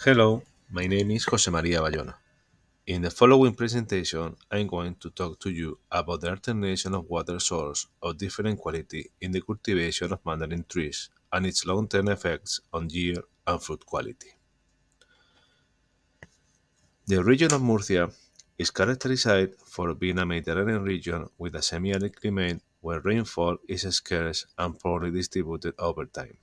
Hello, my name is Jose Maria Bayona. In the following presentation, I'm going to talk to you about the alternation of water source of different quality in the cultivation of mandarin trees and its long-term effects on yield and fruit quality. The region of Murcia is characterized for being a Mediterranean region with a semi-arid climate where rainfall is scarce and poorly distributed over time.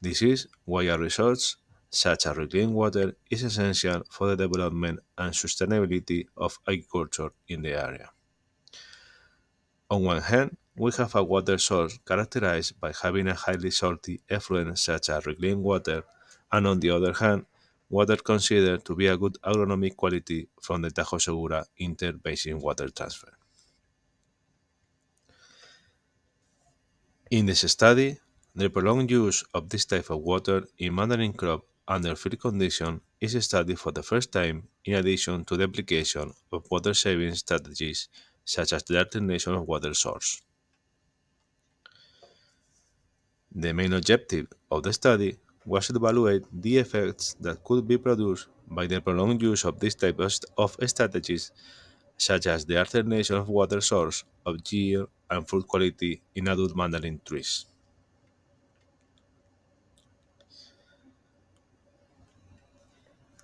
This is why our results such as reclaimed water, is essential for the development and sustainability of agriculture in the area. On one hand, we have a water source characterized by having a highly salty effluent such as reclaimed water, and on the other hand, water considered to be a good agronomic quality from the Tajo Segura interbasin water transfer. In this study, the prolonged use of this type of water in mandarin crop under field condition, is studied for the first time in addition to the application of water-saving strategies such as the alternation of water source. The main objective of the study was to evaluate the effects that could be produced by the prolonged use of this type of strategies such as the alternation of water source of yield and fruit quality in adult mandarin trees.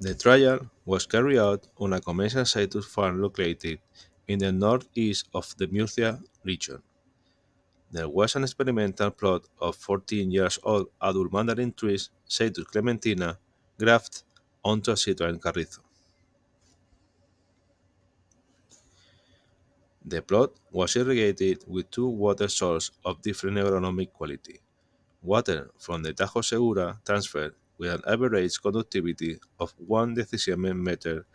The trial was carried out on a commercial citrus farm located in the northeast of the Murcia region. There was an experimental plot of 14 years old adult mandarin trees, Citrus clementina, grafted onto a Citroen carrizo. The plot was irrigated with two water sources of different agronomic quality. Water from the Tajo Segura transferred with an average conductivity of 1 decimeter meter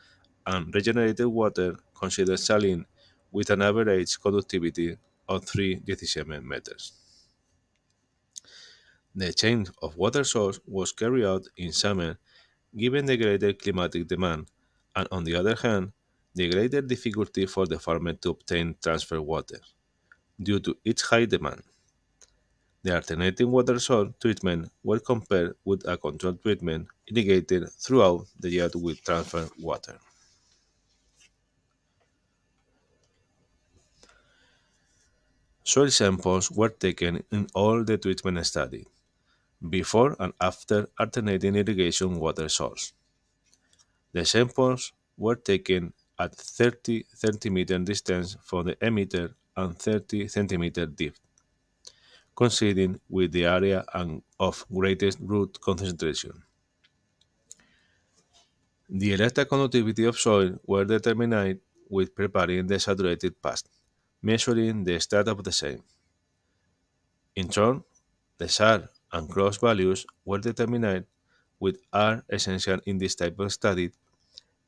and regenerated water considered saline with an average conductivity of 3 decimeter meters. The change of water source was carried out in summer given the greater climatic demand and on the other hand, the greater difficulty for the farmer to obtain transfer water due to its high demand. The alternating water source treatment, was compared with a controlled treatment, irrigated throughout the year with transfer water. Soil samples were taken in all the treatment study, before and after alternating irrigation water source. The samples were taken at 30 centimeter distance from the emitter and 30 centimeter depth coinciding with the area and of greatest root concentration. The electric conductivity of soil were determined with preparing the saturated past, measuring the state of the same. In turn, the SAR and cross values were determined with R essential in this type of study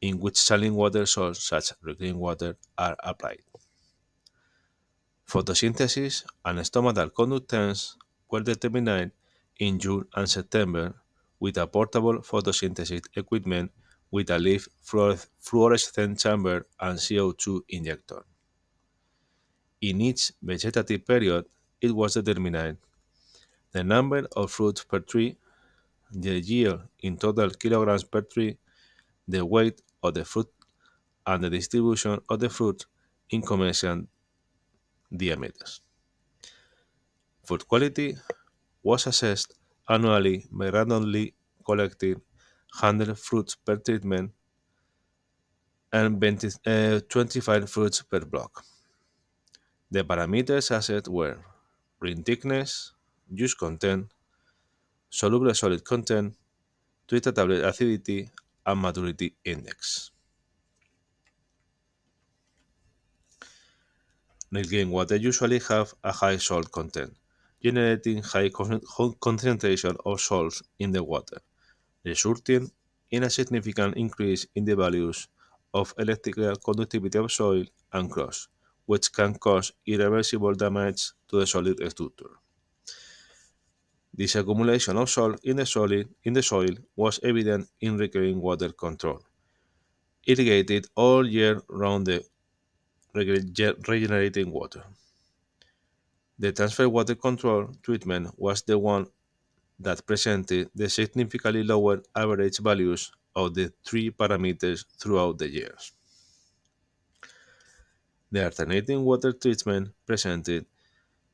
in which saline water sources such as reclaimed water are applied. Photosynthesis and stomatal conductance were determined in June and September with a portable photosynthesis equipment with a leaf fluorescent chamber and CO2 injector. In each vegetative period, it was determined the number of fruits per tree, the yield in total kilograms per tree, the weight of the fruit, and the distribution of the fruit in commercial diameters. Food quality was assessed annually by randomly collecting 100 fruits per treatment and 20, uh, 25 fruits per block. The parameters assessed were ring thickness, juice content, soluble solid content, treated tablet acidity, and maturity index. in water usually have a high salt content, generating high concentration of salts in the water, resulting in a significant increase in the values of electrical conductivity of soil and crust, which can cause irreversible damage to the solid structure. This accumulation of salt in the, solid, in the soil was evident in recurring water control, irrigated all year round the regenerating water. The transfer water control treatment was the one that presented the significantly lower average values of the three parameters throughout the years. The alternating water treatment presented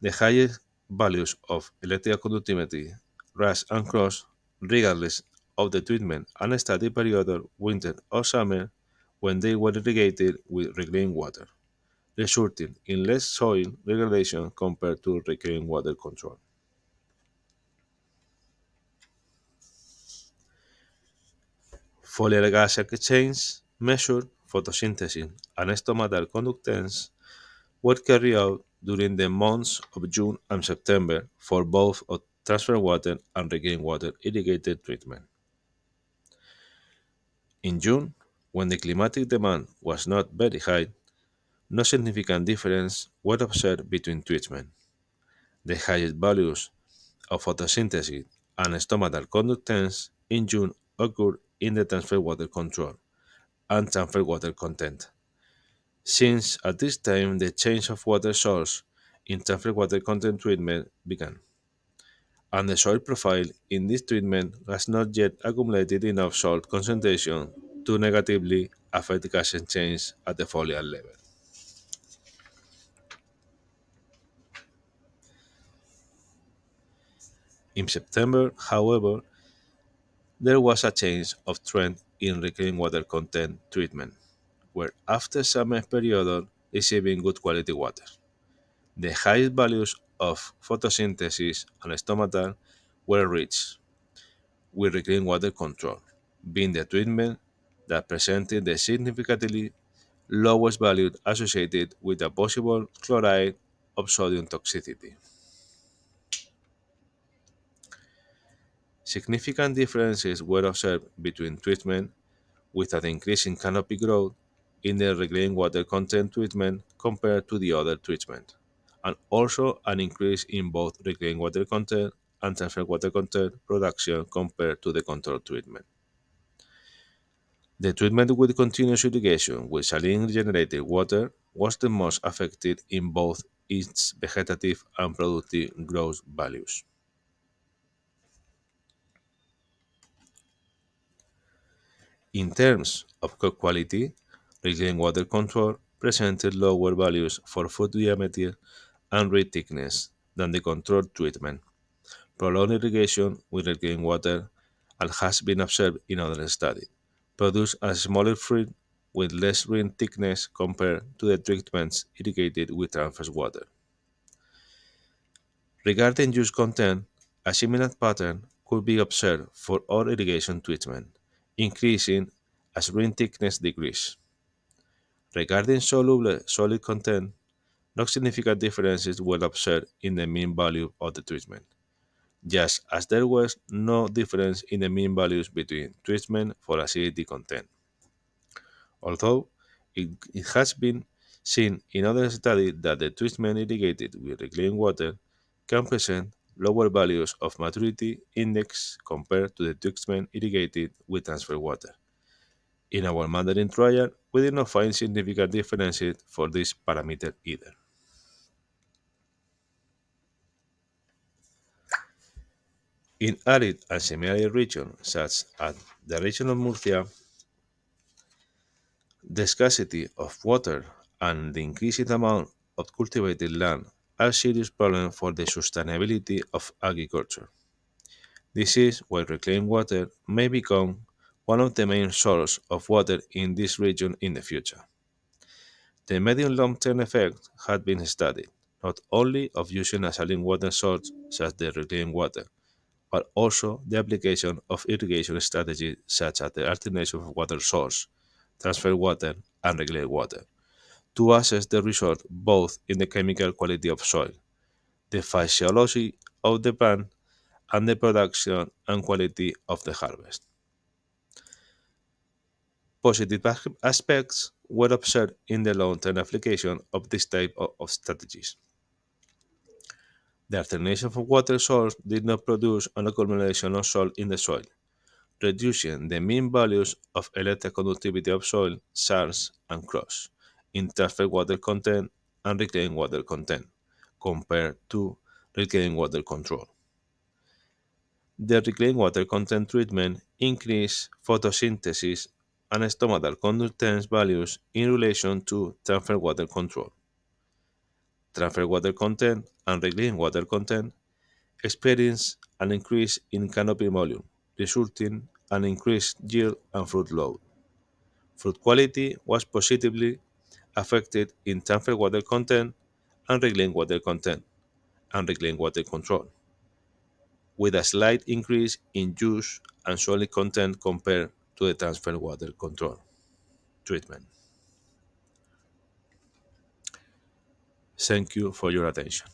the highest values of electrical conductivity, rush and cross, regardless of the treatment and study period, winter or summer, when they were irrigated with reclaimed water resulting in less soil degradation compared to recurring water control. Foliar gas exchange measure photosynthesis and stomatal conductance were carried out during the months of June and September for both transfer water and regain water irrigated treatment. In June, when the climatic demand was not very high, no significant difference were observed between treatment. The highest values of photosynthesis and stomatal conductance in June occurred in the transfer water control and transfer water content. Since at this time the change of water source in transfer water content treatment began, and the soil profile in this treatment has not yet accumulated enough salt concentration to negatively affect gas change at the foliar level. In September, however, there was a change of trend in reclaimed water content treatment, where after summer period receiving good quality water. The highest values of photosynthesis and stomata were reached with reclaimed water control, being the treatment that presented the significantly lowest value associated with a possible chloride of sodium toxicity. Significant differences were observed between treatment with an increase in canopy growth in the reclaimed water content treatment compared to the other treatment, and also an increase in both reclaimed water content and transfer water content production compared to the control treatment. The treatment with continuous irrigation with saline generated water was the most affected in both its vegetative and productive growth values. In terms of coke quality, Regent water control presented lower values for foot diameter and reed thickness than the control treatment. Prolonged irrigation with regained water, as has been observed in other studies, produced a smaller fruit with less reed thickness compared to the treatments irrigated with transverse water. Regarding juice content, a similar pattern could be observed for all irrigation treatment increasing as ring thickness decreases. Regarding soluble solid content, no significant differences were observed in the mean value of the treatment, just as there was no difference in the mean values between treatment for acidity content. Although it, it has been seen in other studies that the treatment irrigated with reclaimed water can present lower values of maturity index compared to the Dutchman irrigated with transfer water. In our Mandarin trial, we did not find significant differences for this parameter either. In arid and semi-arid regions, such as the region of Murcia, the scarcity of water and the increasing amount of cultivated land a serious problem for the sustainability of agriculture. This is why reclaimed water may become one of the main sources of water in this region in the future. The medium long term effect had been studied, not only of using a saline water source such as the reclaimed water, but also the application of irrigation strategies such as the alternation of water source, transfer water, and reclaimed water to assess the result both in the chemical quality of soil, the physiology of the plant, and the production and quality of the harvest. Positive aspects were observed in the long-term application of this type of strategies. The alternation of water source did not produce an accumulation of salt in the soil, reducing the mean values of electric conductivity of soil, SARS, and CROSS interface water content and reclaimed water content compared to reclaimed water control. The reclaimed water content treatment increased photosynthesis and stomatal conductance values in relation to transfer water control. Transfer water content and reclaimed water content experience an increase in canopy volume, resulting an increased yield and fruit load. Fruit quality was positively affected in tanfer water content and reglain water content and reglain water control, with a slight increase in juice and solid content compared to the transfer water control treatment. Thank you for your attention.